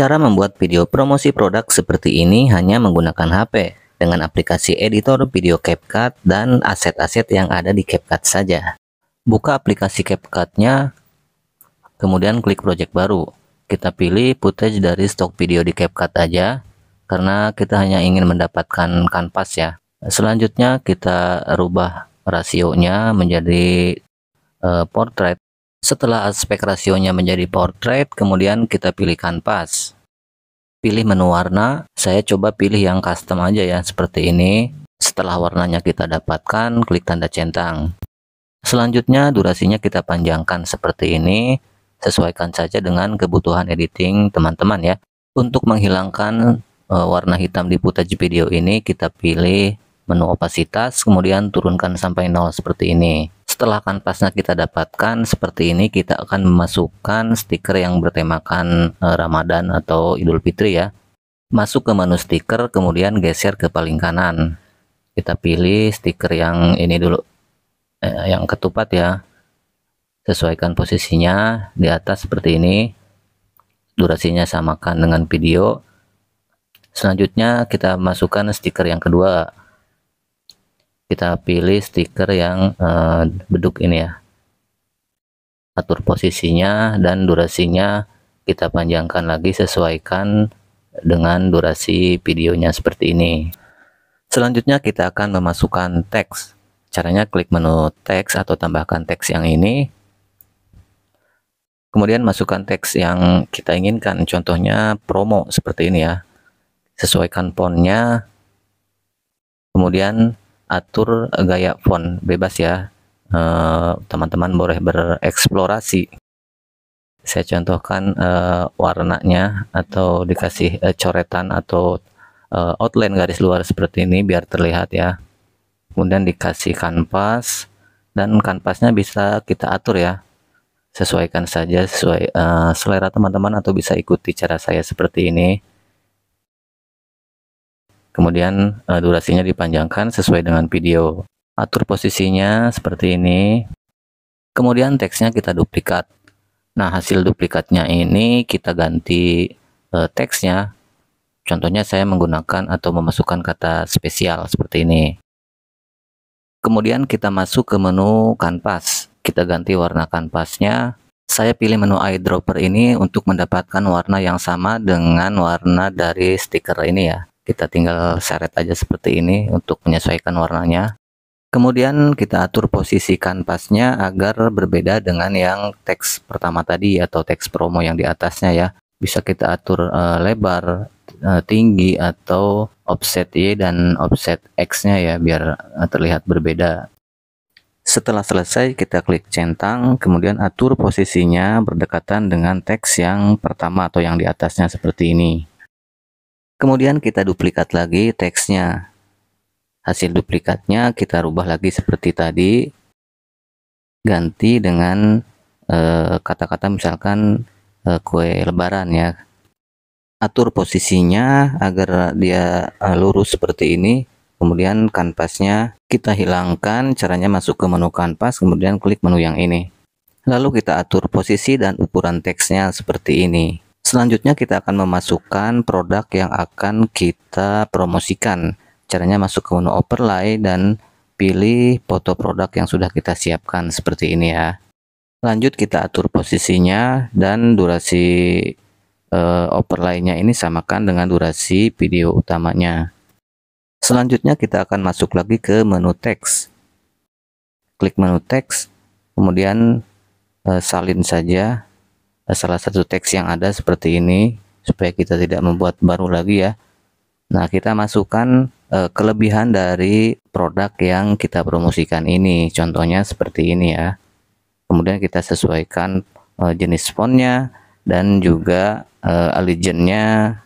Cara membuat video promosi produk seperti ini hanya menggunakan HP dengan aplikasi editor video CapCut dan aset-aset yang ada di CapCut saja. Buka aplikasi CapCut-nya, kemudian klik project baru. Kita pilih footage dari stok video di CapCut aja, karena kita hanya ingin mendapatkan kanvas ya. Selanjutnya kita rubah rasionya menjadi uh, portrait setelah aspek rasionya menjadi portrait, kemudian kita pilih kanvas. Pilih menu warna, saya coba pilih yang custom aja ya, seperti ini. Setelah warnanya kita dapatkan, klik tanda centang. Selanjutnya, durasinya kita panjangkan seperti ini. Sesuaikan saja dengan kebutuhan editing teman-teman ya. Untuk menghilangkan e, warna hitam di footage video ini, kita pilih menu opasitas, kemudian turunkan sampai nol seperti ini setelah kanvasnya kita dapatkan seperti ini kita akan memasukkan stiker yang bertemakan eh, Ramadan atau Idul Fitri ya masuk ke menu stiker kemudian geser ke paling kanan kita pilih stiker yang ini dulu eh, yang ketupat ya sesuaikan posisinya di atas seperti ini durasinya samakan dengan video selanjutnya kita masukkan stiker yang kedua kita pilih stiker yang uh, beduk ini ya atur posisinya dan durasinya kita panjangkan lagi sesuaikan dengan durasi videonya seperti ini selanjutnya kita akan memasukkan teks caranya klik menu teks atau tambahkan teks yang ini kemudian masukkan teks yang kita inginkan contohnya promo seperti ini ya sesuaikan fontnya kemudian atur gaya font bebas ya eh, teman-teman boleh bereksplorasi saya contohkan uh, warnanya atau dikasih uh, coretan atau outline garis luar seperti ini biar terlihat ya kemudian dikasih kanvas dan kanvasnya bisa kita atur ya sesuaikan saja sesuai selera teman-teman atau bisa ikuti cara saya seperti ini Kemudian uh, durasinya dipanjangkan sesuai dengan video. Atur posisinya seperti ini. Kemudian teksnya kita duplikat. Nah, hasil duplikatnya ini kita ganti uh, teksnya. Contohnya saya menggunakan atau memasukkan kata spesial seperti ini. Kemudian kita masuk ke menu kanvas. Kita ganti warna kanvasnya saya pilih menu eyedropper ini untuk mendapatkan warna yang sama dengan warna dari stiker ini ya kita tinggal seret aja seperti ini untuk menyesuaikan warnanya kemudian kita atur posisi kanvasnya agar berbeda dengan yang teks pertama tadi atau teks promo yang di atasnya ya bisa kita atur uh, lebar uh, tinggi atau offset Y dan offset X nya ya biar eh, terlihat berbeda setelah selesai kita klik centang kemudian atur posisinya berdekatan dengan teks yang pertama atau yang di atasnya seperti ini Kemudian kita duplikat lagi teksnya. Hasil duplikatnya kita rubah lagi seperti tadi. Ganti dengan eh, kata-kata e, misalkan e, kue lebaran ya. Atur posisinya agar dia eh, lurus seperti ini. Kemudian kanvasnya kita hilangkan, caranya masuk ke menu kanvas, kemudian klik menu yang ini. Lalu kita atur posisi dan ukuran teksnya seperti ini. Selanjutnya kita akan memasukkan produk yang akan kita promosikan. Caranya masuk ke menu overlay dan pilih foto produk yang sudah kita siapkan seperti ini ya. Lanjut kita atur posisinya dan durasi eh, overlay-nya ini samakan dengan durasi video utamanya. Selanjutnya kita akan masuk lagi ke menu teks. Klik menu teks, kemudian eh, salin saja Nah, salah satu teks yang ada seperti ini supaya kita tidak membuat baru lagi ya Nah kita masukkan eh, kelebihan dari produk yang kita promosikan ini contohnya seperti ini ya kemudian kita sesuaikan eh, jenis fontnya dan juga eh, alignmentnya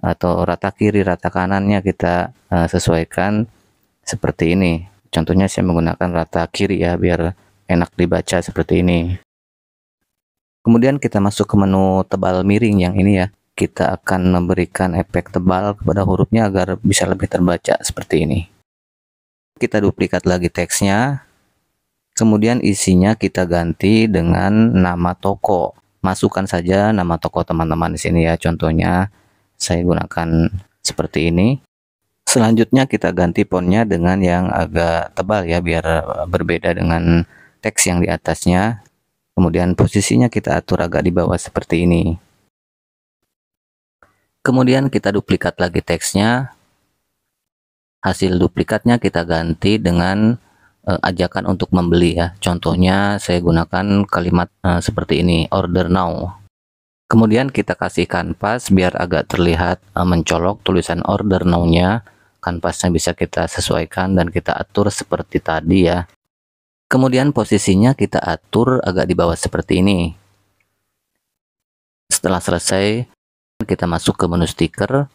atau rata kiri rata kanannya kita eh, sesuaikan seperti ini contohnya saya menggunakan rata kiri ya biar enak dibaca seperti ini Kemudian kita masuk ke menu tebal miring yang ini ya. Kita akan memberikan efek tebal kepada hurufnya agar bisa lebih terbaca seperti ini. Kita duplikat lagi teksnya. Kemudian isinya kita ganti dengan nama toko. Masukkan saja nama toko teman-teman di sini ya. Contohnya saya gunakan seperti ini. Selanjutnya kita ganti fontnya dengan yang agak tebal ya biar berbeda dengan teks yang di atasnya Kemudian posisinya kita atur agak di bawah seperti ini. Kemudian kita duplikat lagi teksnya. Hasil duplikatnya kita ganti dengan e, ajakan untuk membeli ya. Contohnya saya gunakan kalimat e, seperti ini, order now. Kemudian kita kasih kanvas biar agak terlihat e, mencolok tulisan order now-nya. Kanvasnya bisa kita sesuaikan dan kita atur seperti tadi ya. Kemudian posisinya kita atur agak di bawah seperti ini. Setelah selesai, kita masuk ke menu stiker.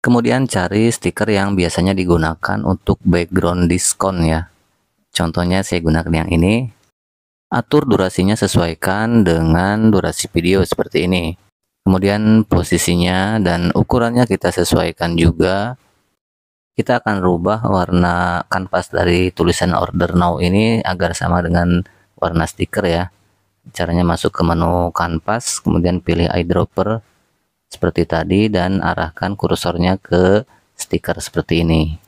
Kemudian cari stiker yang biasanya digunakan untuk background diskon ya. Contohnya saya gunakan yang ini. Atur durasinya sesuaikan dengan durasi video seperti ini. Kemudian posisinya dan ukurannya kita sesuaikan juga kita akan rubah warna kanvas dari tulisan order now ini agar sama dengan warna stiker ya caranya masuk ke menu kanvas kemudian pilih eyedropper seperti tadi dan arahkan kursornya ke stiker seperti ini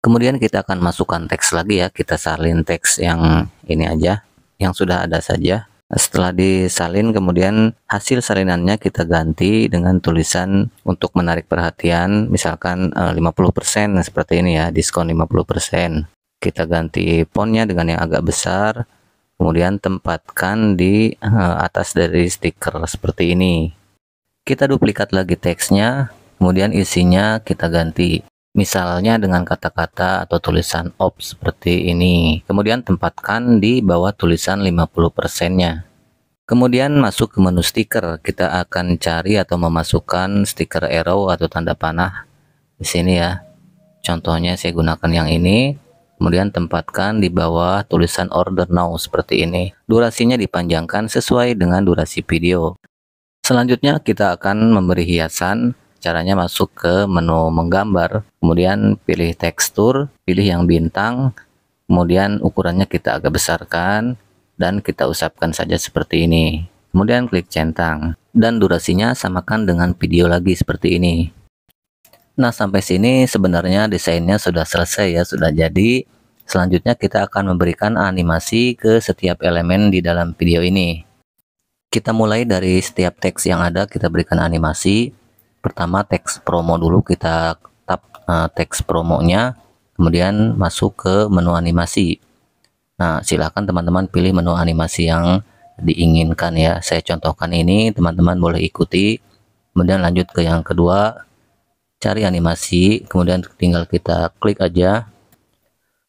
kemudian kita akan masukkan teks lagi ya kita salin teks yang ini aja yang sudah ada saja setelah disalin kemudian hasil salinannya kita ganti dengan tulisan untuk menarik perhatian misalkan 50% eh, nah, seperti ini ya diskon 50%. Kita ganti fontnya dengan yang agak besar kemudian tempatkan di eh, atas dari stiker seperti ini. Kita duplikat lagi teksnya kemudian isinya kita ganti misalnya dengan kata-kata atau tulisan op seperti ini. Kemudian tempatkan di bawah tulisan 50%-nya. Kemudian masuk ke menu stiker, kita akan cari atau memasukkan stiker arrow atau tanda panah di sini ya. Contohnya saya gunakan yang ini, kemudian tempatkan di bawah tulisan order now seperti ini. Durasinya dipanjangkan sesuai dengan durasi video. Selanjutnya kita akan memberi hiasan caranya masuk ke menu menggambar kemudian pilih tekstur pilih yang bintang kemudian ukurannya kita agak besarkan dan kita usapkan saja seperti ini kemudian klik centang dan durasinya samakan dengan video lagi seperti ini nah sampai sini sebenarnya desainnya sudah selesai ya sudah jadi selanjutnya kita akan memberikan animasi ke setiap elemen di dalam video ini kita mulai dari setiap teks yang ada kita berikan animasi pertama teks promo dulu kita tap uh, teks promonya kemudian masuk ke menu animasi nah silahkan teman-teman pilih menu animasi yang diinginkan ya saya contohkan ini teman-teman boleh ikuti kemudian lanjut ke yang kedua cari animasi kemudian tinggal kita klik aja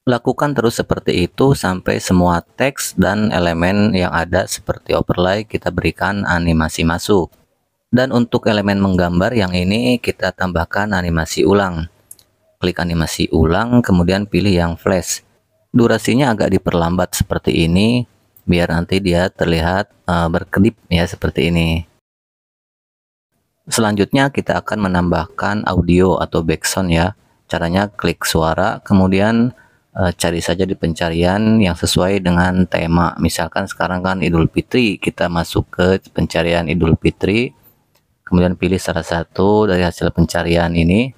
lakukan terus seperti itu sampai semua teks dan elemen yang ada seperti overlay kita berikan animasi masuk dan untuk elemen menggambar yang ini kita tambahkan animasi ulang. Klik animasi ulang, kemudian pilih yang flash. Durasinya agak diperlambat seperti ini, biar nanti dia terlihat uh, berkedip ya seperti ini. Selanjutnya kita akan menambahkan audio atau background ya. Caranya klik suara, kemudian uh, cari saja di pencarian yang sesuai dengan tema. Misalkan sekarang kan Idul Fitri, kita masuk ke pencarian Idul Fitri kemudian pilih salah satu dari hasil pencarian ini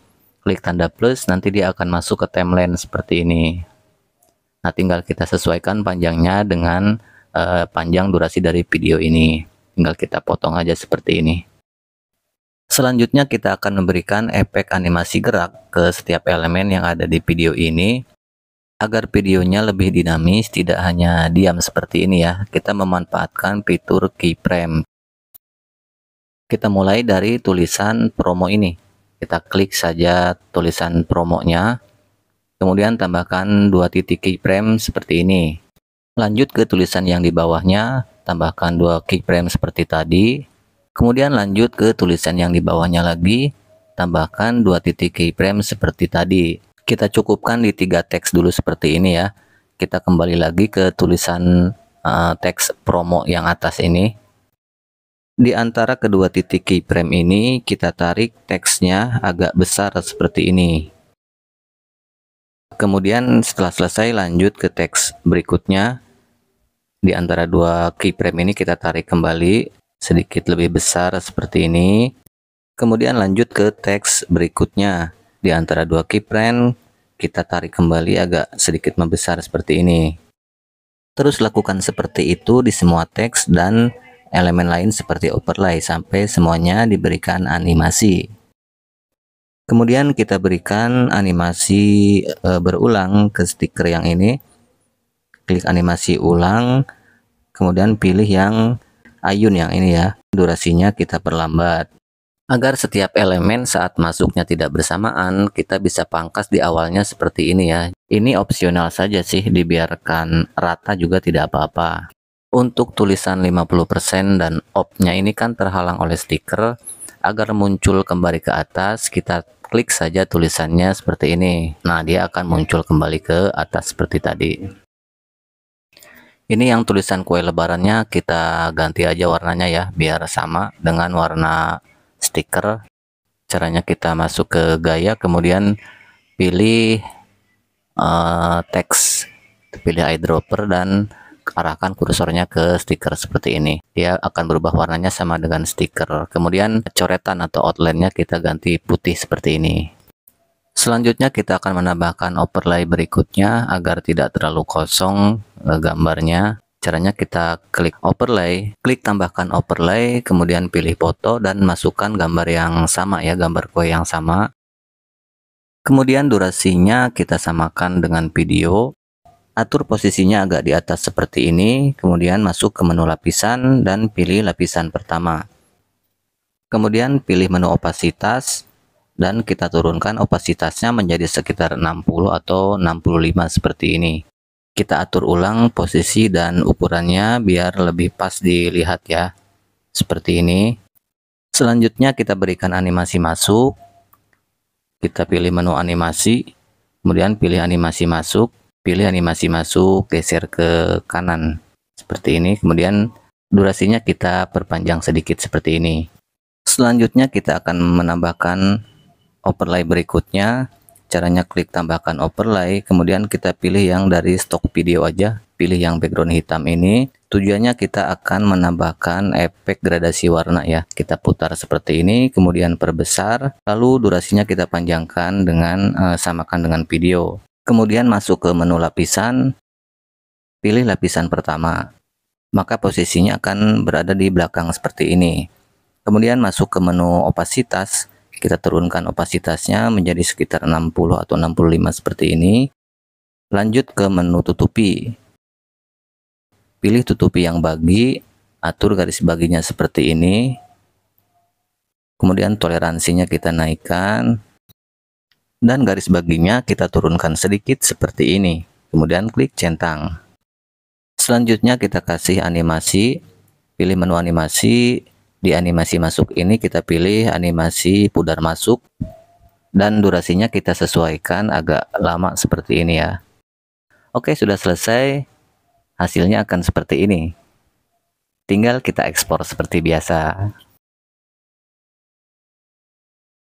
klik tanda plus nanti dia akan masuk ke timeline seperti ini nah tinggal kita sesuaikan panjangnya dengan uh, panjang durasi dari video ini tinggal kita potong aja seperti ini selanjutnya kita akan memberikan efek animasi gerak ke setiap elemen yang ada di video ini agar videonya lebih dinamis tidak hanya diam seperti ini ya kita memanfaatkan fitur keyframe kita mulai dari tulisan promo ini. Kita klik saja tulisan promonya, kemudian tambahkan dua titik keyframe seperti ini. Lanjut ke tulisan yang di bawahnya, tambahkan dua keyframe seperti tadi. Kemudian lanjut ke tulisan yang di bawahnya lagi, tambahkan dua titik keyframe seperti tadi. Kita cukupkan di tiga teks dulu seperti ini ya. Kita kembali lagi ke tulisan uh, teks promo yang atas ini di antara kedua titik keyframe ini, kita tarik teksnya agak besar seperti ini. Kemudian setelah selesai lanjut ke teks berikutnya. Di antara dua keyframe ini kita tarik kembali sedikit lebih besar seperti ini. Kemudian lanjut ke teks berikutnya. Di antara dua keyframe kita tarik kembali agak sedikit membesar seperti ini. Terus lakukan seperti itu di semua teks dan elemen lain seperti overlay sampai semuanya diberikan animasi. Kemudian kita berikan animasi e, berulang ke stiker yang ini. Klik animasi ulang, kemudian pilih yang ayun yang ini ya. Durasinya kita perlambat. Agar setiap elemen saat masuknya tidak bersamaan, kita bisa pangkas di awalnya seperti ini ya. Ini opsional saja sih, dibiarkan rata juga tidak apa-apa. Untuk tulisan 50% dan opnya ini kan terhalang oleh stiker. Agar muncul kembali ke atas, kita klik saja tulisannya seperti ini. Nah, dia akan muncul kembali ke atas seperti tadi. Ini yang tulisan kue lebarannya kita ganti aja warnanya ya, biar sama dengan warna stiker. Caranya kita masuk ke gaya, kemudian pilih uh, teks, pilih eyedropper dan arahkan kursornya ke stiker seperti ini. Dia akan berubah warnanya sama dengan stiker. Kemudian coretan atau outline-nya kita ganti putih seperti ini. Selanjutnya kita akan menambahkan overlay berikutnya agar tidak terlalu kosong eh, gambarnya. Caranya kita klik overlay, klik tambahkan overlay, kemudian pilih foto dan masukkan gambar yang sama ya, gambar kue yang sama. Kemudian durasinya kita samakan dengan video atur posisinya agak di atas seperti ini kemudian masuk ke menu lapisan dan pilih lapisan pertama kemudian pilih menu opasitas dan kita turunkan opasitasnya menjadi sekitar 60 atau 65 seperti ini kita atur ulang posisi dan ukurannya biar lebih pas dilihat ya seperti ini selanjutnya kita berikan animasi masuk kita pilih menu animasi kemudian pilih animasi masuk pilih animasi masuk, geser ke kanan seperti ini. Kemudian durasinya kita perpanjang sedikit seperti ini. Selanjutnya kita akan menambahkan overlay berikutnya. Caranya klik tambahkan overlay, kemudian kita pilih yang dari stok video aja, pilih yang background hitam ini. Tujuannya kita akan menambahkan efek gradasi warna ya. Kita putar seperti ini, kemudian perbesar, lalu durasinya kita panjangkan dengan eh, samakan dengan video. Kemudian masuk ke menu lapisan, pilih lapisan pertama, maka posisinya akan berada di belakang seperti ini. Kemudian masuk ke menu opasitas, kita turunkan opasitasnya menjadi sekitar 60 atau 65 seperti ini. Lanjut ke menu tutupi. Pilih tutupi yang bagi, atur garis baginya seperti ini. Kemudian toleransinya kita naikkan, dan garis baginya kita turunkan sedikit seperti ini. Kemudian klik centang. Selanjutnya kita kasih animasi, pilih menu animasi, di animasi masuk ini kita pilih animasi pudar masuk dan durasinya kita sesuaikan agak lama seperti ini ya. Oke, sudah selesai. Hasilnya akan seperti ini. Tinggal kita ekspor seperti biasa.